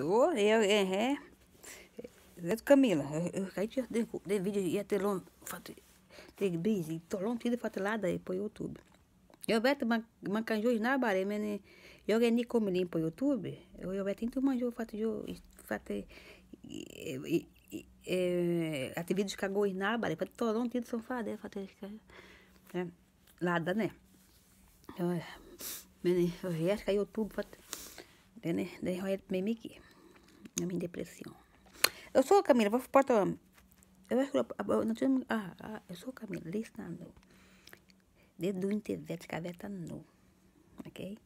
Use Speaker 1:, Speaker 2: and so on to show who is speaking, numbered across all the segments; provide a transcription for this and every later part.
Speaker 1: pessoa. Eu, é, é, é Camila, eu, caí de, de, de vídeo e até longo. Ter bis e tolão tida fatilada e põe YouTube. Eu beto mancanjou na bare, mene. Eu ganhei como limpo YouTube. Eu beto então manjou fatilhou. Fate. É, Atividade cagou na bare. Para tolão de são fadé. Fate. É, lada, né? Mene, então, eu acho que YouTube. Fate. Dene, dene, eu me aqui no me depressione Eu sou a Camila, vou para porta. Eu acho que eu, ah, ah, eu sou a Camila, listando. Dedo internet, caveta nu. Ok?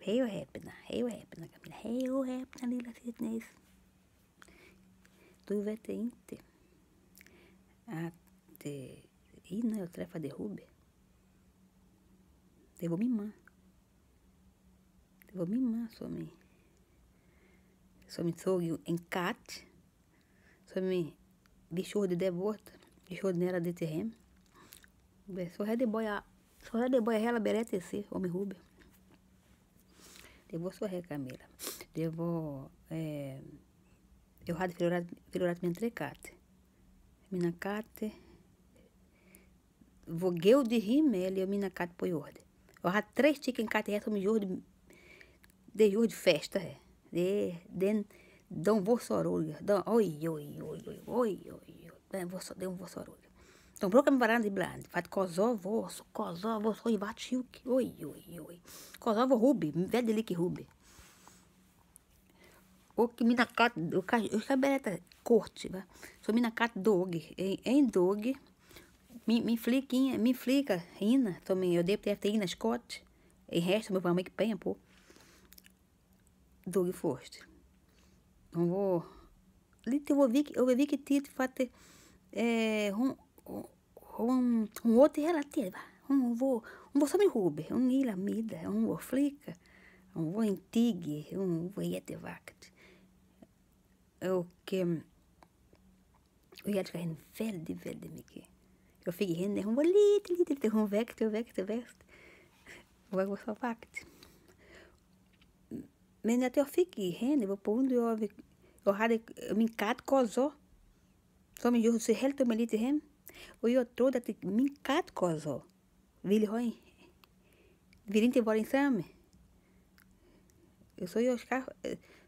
Speaker 1: Hey, o Repna, hey, o Repna, Camila. Hey, o Repna, Lila Fitness. Du vet inte att eh, innan jag träffade Hubbe, det var min man. Det var min man somizogi encat, somi deixou de devort, deixou de nera de terrem, é, sorre de boia, sorre de boia rela beretece, homem rubio. Devo sorrer, camila, devo, é, eu rado filorat me entrecate, vou vogueu de rimel, eu põe ordem. Eu rado três tiques em cate, reto me juro de, de de festa, é de, um don vosorulga. Don, oi, oi, oi, oi, oi, oi, oi, don vosorulga. Don broca me varanda bland, vosso, kozovo, vosso, oi, vachiuk, oi, oi, oi. Kozovo rubi, vedelik rubi. O que mina cata, o cabeleta corte, vai. Sou mina cat dog, em, em dog, me, me fliquinha, me flica, rina, também, eu devo ter ina Scott, e resto, meu mamãe que penha, pô. Doug Forster. Não vou. Eu ouvi que, eu ouvi que Tito fate é, um, um, um outro relativo. Um vou, um vou sobre Ruber, um ilamida, um flica um vou antigue, um vou jetevact. Eu é que. Eu ia ficar é verde me Miki. Eu fiquei rindo, um vou lite, lite, um vecto, vecto, vecto. Vou falar pacto. Men jag fick henne på grund av jag hade min katt Kozó, som jag så helt med lite hem. Och jag trodde att min katt Kozó ville ha en, vill inte vara ensam. Så jag,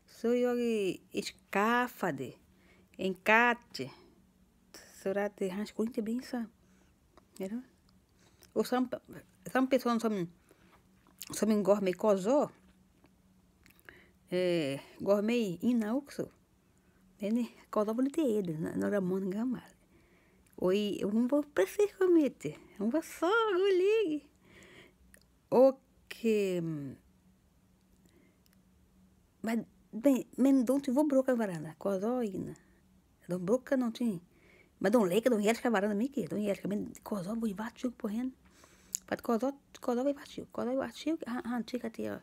Speaker 1: så jag skaffade en katt för att han skulle inte bli ensam. Och som, som person som, som går med Kozó, é, eu não vou precisamente, eu vou só, ligue. O que. Mas, bem, men não te vou broca varanda, cozoina. Não broca não tem. Mas não leca, não riesca varanda, me que, não riesca, men cozó, vou ir batido correndo. Mas cozó, cozó vai batido, cozó vai batido, antiga, tia.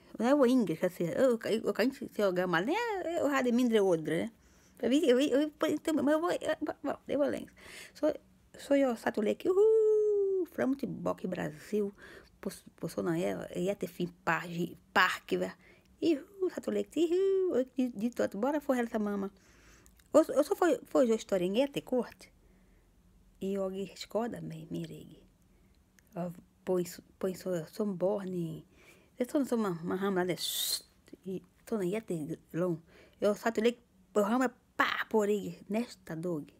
Speaker 1: Não é o inglês assim, eu, eu, eu se eu gama, nem o rádio mindre odra, né? Eu vi, eu eu então, mas eu vou, eu vou além. Sou, sou eu, satuleque aqui, uhul, framo de boque Brasil, posso não é, ia ter fim parque, parque, velho. Ihu, satulei aqui, ihu, de todo, bora forrar essa mama. Eu, só foi, foi eu historinha, até corte. E hoje escoda, me, me regue. Põe, põe, sou, sou borne, Estonutuma mahamlade né? tonayete long. Eu satulei porrama é pá porei nesta dog.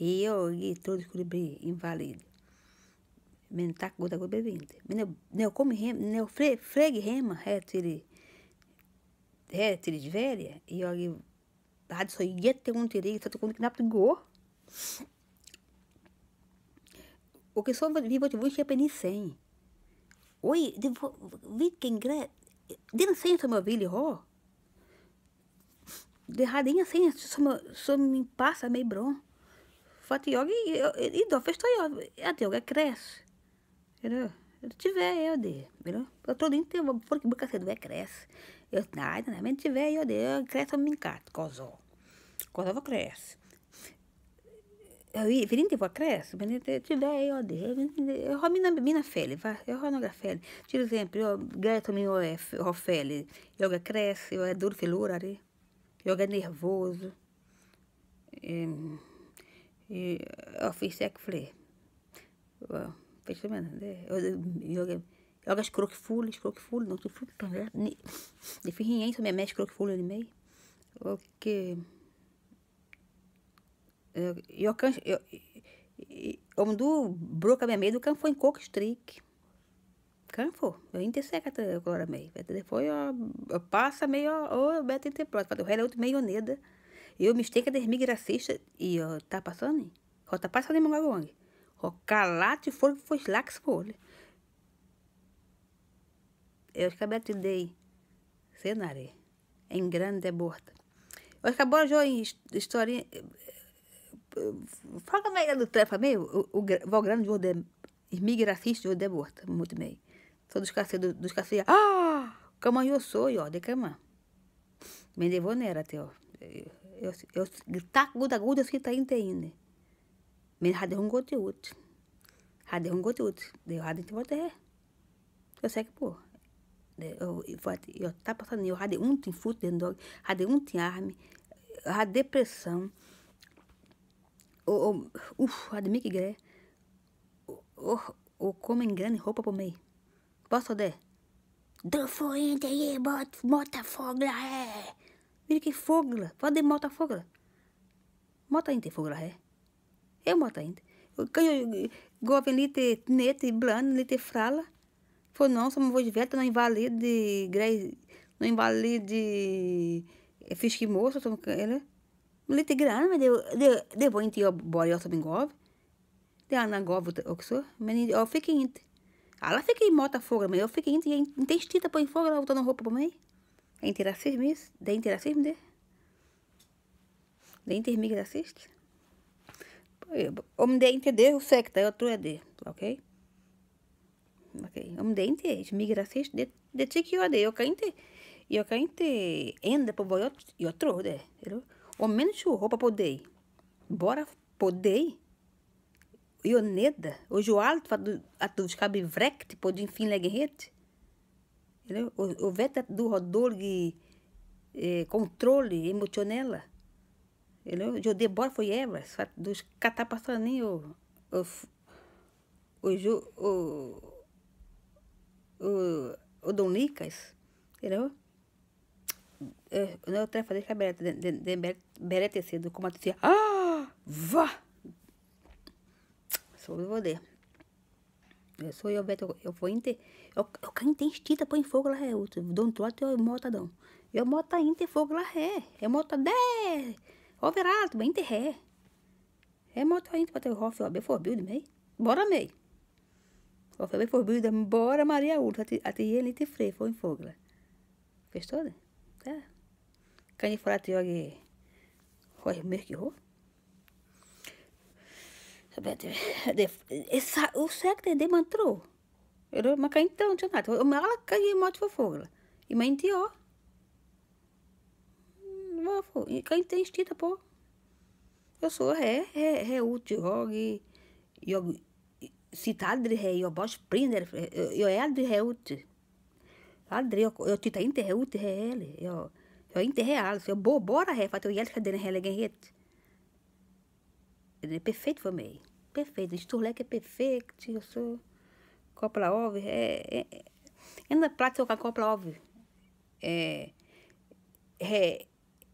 Speaker 1: E eu e todos curibri inválido. Mentac tá gota gobe vinte. Neu come rema, neu fre, fregue rema, retire. Retire de velha. E eu rádio só ia ter um tirei, tanto quando que na go. O que só vivo de vou é encher Oj, det var, vilken grej! Den scen som jag ville ha. Det hade inga scener som, som passade mig bra. För att jag, jag, idag förstår jag att jag är kräs. Entendeu? Se tiver, eu dei. Entendeu? Eu todo inte vou porque porque você não é cresce. Eu não né? Mas tiver, eu dei. Eu cresce, eu me encato. Cozó. Cozó, eu cresce eu venite vă cresc, venite te vei ode, eu ho mina, mina fele, va, eu ho några fel. Till exempel, jag grät om é har fel, jag är kräs, jag är dålig förlorare, jag är nervos, jag finns säkert fler. Förstår du vad eu menar? Jag är skrockfull, skrockfull, något fullt. Det finns ingen som är mer skrockfull än mig. Och... Eh, eu, eu, om du bråkar med mig, du kan få en kockstryk. Kan få. Jag är inte säker att jag klarar mig. Det får jag, jag passar mig o resto é outro meio neda Eu me esteca de migracistas e eu tá passando. Eu tá passando em Mongagong. Eu calate for que foi lá que foi. Eu acabei de dei cenário né? é em grande borda. É eu acabei de história Fala meia do trefa meio, o, o Valgrande de Ordem, Irmigrafis de Ordem é Morta, muito meio. Só dos cacete, dos cacete, Ah! Cama eu sou, ó, de cama. Me devonera até, ó. Eu, eu, tá guda guda, eu tá inte ainda. Me deu um conteúdo. deu um conteúdo. Deu um te botar. Eu sei que, pô. Né, eu, eu, eu tá passando, eu radei um tem fute dentro do, radei um tem arme, radei depressão. Ou, ou, uf, que gré. Ou, ou, como engane roupa pro meio. Posso de? Do fuente aí, mota fogla, é. Vira que fogla. Vá de mota fogla. Mota ainda, fogla, é. Eu é mota ainda. Eu ganho, govem lite nete, blando, lite frala. Foi não, só me vou de veta, não invalide, gré, não invalide, é, fisque moça, só me ele lite grann, men det, det, det var inte jag, bara jag som gav. Det andra gav också, men jag fick inte. Alla fick mata fåglar, men jag fick inte, jag inte ens titta på en fågel utan att roupa på mig. É inte racismo isso? Det är inte racism det? Det är inte inimigo racista? Om det inte är det, ursäkta, jag tror det. Okej? Okay? okay? Om det inte är inimigo racista, det, det tycker jag det. Eu kan inte, jag kan inte ändra på vad jag, jag tror det. Eller? Ou menos o roupa poder. Bora poder. Ioneda, hoje o alto dos cabivrecte, pode enfim leguerrete. O, o veta é do rodolgue eh, controle emocionela. Entendeu? Eu dei bora foi Eva, dos catapassaninho, o, o, o, o, o Dom Licas, entendeu? É, eu não tenho que a Bereta, de, de, de Bereta cedo, como a tia, ah, vá! Sobre o poder. Eu sou eu, Beto, eu vou inter... Eu, eu quem tem estita põe fogo lá é outro. Dom trote eu motadão. Eu mota inter fogo lá é. Eu moto, dez. Ó verado, bem ré. É mota inter pra ter o Hoff, ó, bem forbuild, mei Bora, mei meio. foi, é bem forbuild, bora Maria Urta. A tia ele te freio, foi em fogo lá. Fez toda? かにふらっとよぎほいめきほ é. Essa, o é de mantrou era mas cá então, tinha nada. o meu ala caí muito fofogra. E menti, ó. Vou, e cá tem estita, pô. Eu sou ré, ré, ré útil, jogue, jogue, citado de ré, eu bosh prender, eu é de ré útil. Aldrig. Jag, jag tittar inte här ute här heller. Jag, jag är inte här alls. Jag bor bara här för att jag älskar den här lägenheten. Den är perfekt för mig. Perfekt. Den storlek är perfekt. Jag så kopplar av. É, é, enda platsen jag kan koppla av är, är,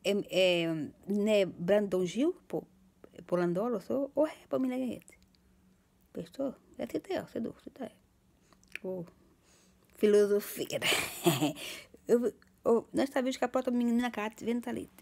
Speaker 1: är, är när Brandon Gil på, på Landolo så, och här på min lägenhet. Förstår? Jag tittar. här, ser du? Sitter här. Oh. filosofia. eu, eu, oh, nós estávamos com a própria menina Cátia tá Ventalita.